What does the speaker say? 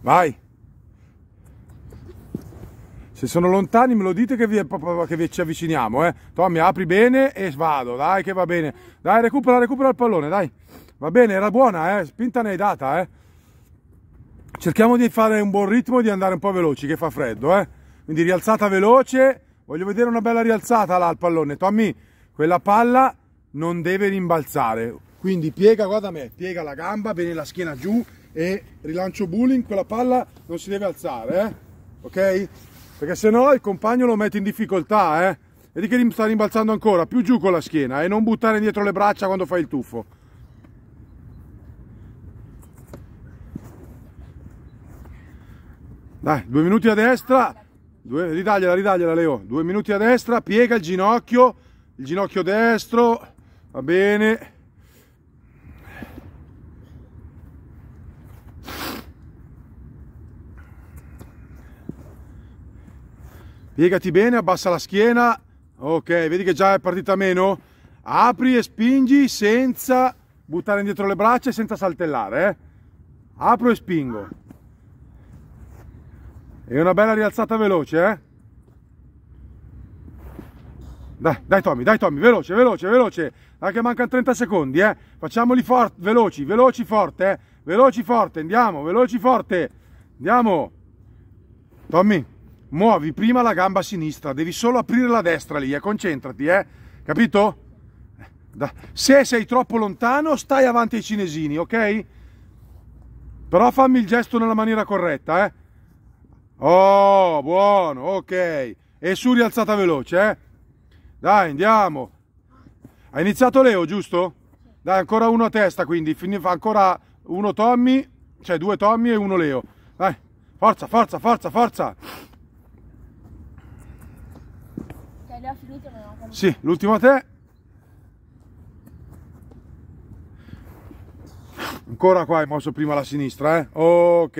Vai! Se sono lontani me lo dite che, vi, che vi, ci avviciniamo, eh. Tommy, apri bene e vado, dai che va bene. Dai, recupera, recupera il pallone, dai. Va bene, era buona, eh. Spinta ne hai data, eh. Cerchiamo di fare un buon ritmo e di andare un po' veloci, che fa freddo, eh. Quindi rialzata veloce. Voglio vedere una bella rialzata là al pallone. Tommy, quella palla non deve rimbalzare. Quindi piega, guarda me, piega la gamba, bene la schiena giù, e rilancio bullying, quella palla non si deve alzare, eh? ok? Perché se no il compagno lo mette in difficoltà, eh? Vedi che sta rimbalzando ancora, più giù con la schiena e non buttare indietro le braccia quando fai il tuffo. Dai, due minuti a destra, due, ridagliela, ridagliela Leo, due minuti a destra, piega il ginocchio, il ginocchio destro, va bene, piegati bene, abbassa la schiena, ok, vedi che già è partita meno, apri e spingi senza buttare indietro le braccia e senza saltellare, eh? apro e spingo, è una bella rialzata veloce, eh? Dai, dai Tommy, dai Tommy, veloce, veloce, veloce. Dai che mancano 30 secondi, eh. Facciamoli forti, veloci, veloci, forte, eh. Veloci, forte, andiamo, veloci, forte. Andiamo. Tommy, muovi prima la gamba sinistra, devi solo aprire la destra lì, eh? concentrati, eh? capito? Da. Se sei troppo lontano stai avanti ai cinesini, ok? Però fammi il gesto nella maniera corretta, eh? Oh, buono, ok. E su rialzata veloce, eh? Dai, andiamo. Ha iniziato Leo, giusto? Dai, ancora uno a testa, quindi. fa Ancora uno Tommy, cioè due Tommy e uno Leo. Dai, forza, forza, forza, forza. le ho finite ma non ho Sì, l'ultimo a te. Ancora qua, hai mosso prima la sinistra, eh? Ok.